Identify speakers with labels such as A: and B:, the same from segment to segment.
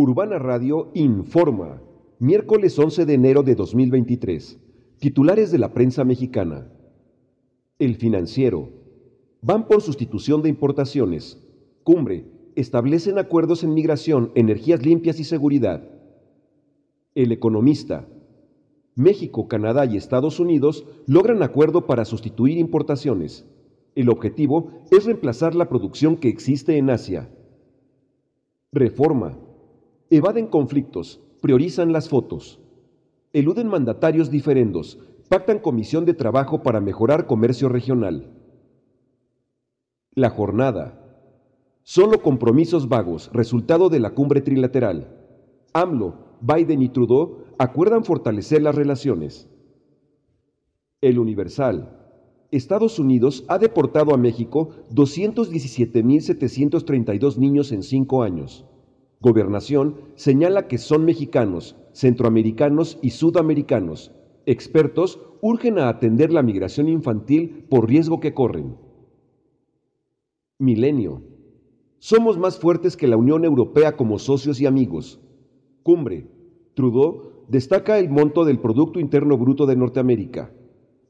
A: Urbana Radio informa. Miércoles 11 de enero de 2023. Titulares de la prensa mexicana. El financiero. Van por sustitución de importaciones. Cumbre. Establecen acuerdos en migración, energías limpias y seguridad. El economista. México, Canadá y Estados Unidos logran acuerdo para sustituir importaciones. El objetivo es reemplazar la producción que existe en Asia. Reforma evaden conflictos, priorizan las fotos, eluden mandatarios diferendos, pactan comisión de trabajo para mejorar comercio regional. La jornada. Solo compromisos vagos, resultado de la cumbre trilateral. AMLO, Biden y Trudeau acuerdan fortalecer las relaciones. El Universal. Estados Unidos ha deportado a México 217.732 niños en cinco años. Gobernación señala que son mexicanos, centroamericanos y sudamericanos. Expertos urgen a atender la migración infantil por riesgo que corren. Milenio. Somos más fuertes que la Unión Europea como socios y amigos. Cumbre. Trudeau destaca el monto del Producto Interno Bruto de Norteamérica.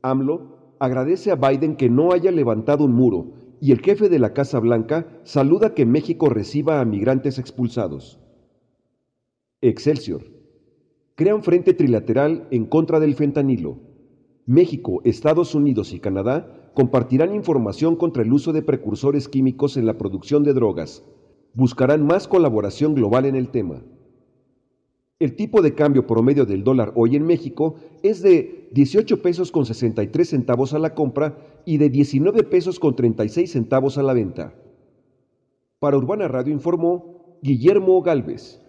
A: AMLO agradece a Biden que no haya levantado un muro, y el jefe de la Casa Blanca saluda que México reciba a migrantes expulsados. Excelsior. un frente trilateral en contra del fentanilo. México, Estados Unidos y Canadá compartirán información contra el uso de precursores químicos en la producción de drogas. Buscarán más colaboración global en el tema. El tipo de cambio promedio del dólar hoy en México es de 18 pesos con 63 centavos a la compra y de 19 pesos con 36 centavos a la venta. Para Urbana Radio informó Guillermo Galvez.